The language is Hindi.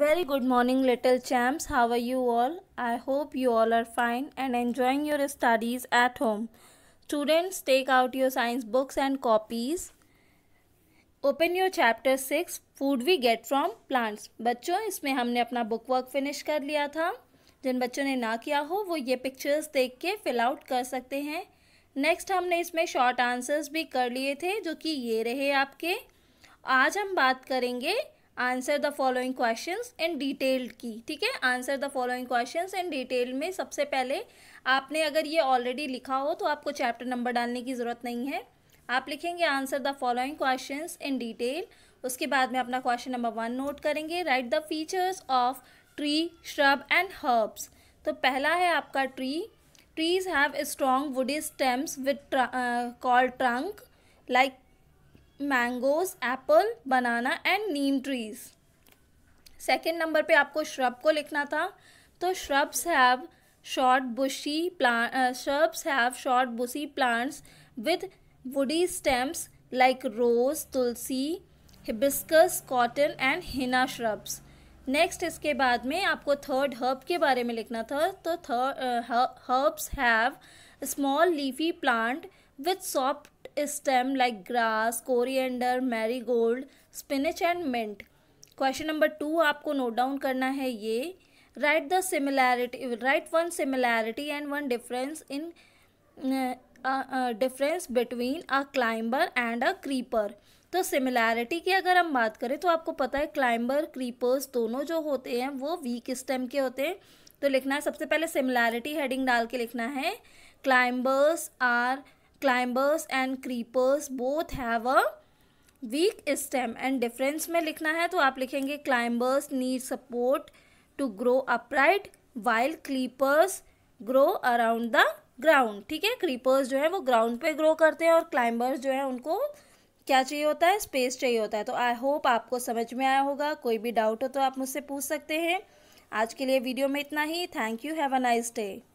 Very good morning little champs. How are you all? I hope you all are fine and enjoying your studies at home. Students, take out your science books and copies. Open your chapter six food we get from plants बच्चों इसमें हमने अपना बुक वर्क फिनिश कर लिया था जिन बच्चों ने ना किया हो वो ये पिक्चर्स देख के फिल आउट कर सकते हैं नेक्स्ट हमने इसमें शॉर्ट आंसर्स भी कर लिए थे जो कि ये रहे आपके आज हम बात करेंगे answer the following questions in detail की ठीक है answer the following questions in detail में सबसे पहले आपने अगर ये ऑलरेडी लिखा हो तो आपको चैप्टर नंबर डालने की ज़रूरत नहीं है आप लिखेंगे answer the following questions in detail उसके बाद में अपना क्वेश्चन नंबर वन नोट करेंगे write the features of tree shrub and herbs तो पहला है आपका tree trees have strong wood stems with call trunk like mangoes apple banana and neem trees second number पे आपको श्रब को लिखना था तो shrubs have short bushy plant shrubs have short bushy plants with woody stems like rose tulsi hibiscus cotton and henna shrubs next इसके बाद में आपको थर्ड हर्ब के बारे में लिखना था तो third herbs have small leafy plant with soft stem like grass coriander marigold spinach and mint question number two आपको नोट डाउन करना है ये write the similarity write one similarity and one difference in difference between a climber and a creeper तो सिमिलैरिटी की अगर हम बात करें तो आपको पता है क्लाइंबर क्रीपर्स दोनों जो होते हैं वो वीक स्टेम के होते हैं तो लिखना है सबसे पहले सिमिलैरिटी हेडिंग डाल के लिखना है climbers are climbers and creepers both have a weak stem and difference में लिखना है तो आप लिखेंगे climbers need support to grow upright while creepers grow around the ground ठीक है क्रीपर्स जो है वो ग्राउंड पे ग्रो करते हैं और क्लाइंबर्स जो है उनको क्या चाहिए होता है स्पेस चाहिए होता है तो आई होप आपको समझ में आया होगा कोई भी डाउट हो तो आप मुझसे पूछ सकते हैं आज के लिए वीडियो में इतना ही thank you have a nice day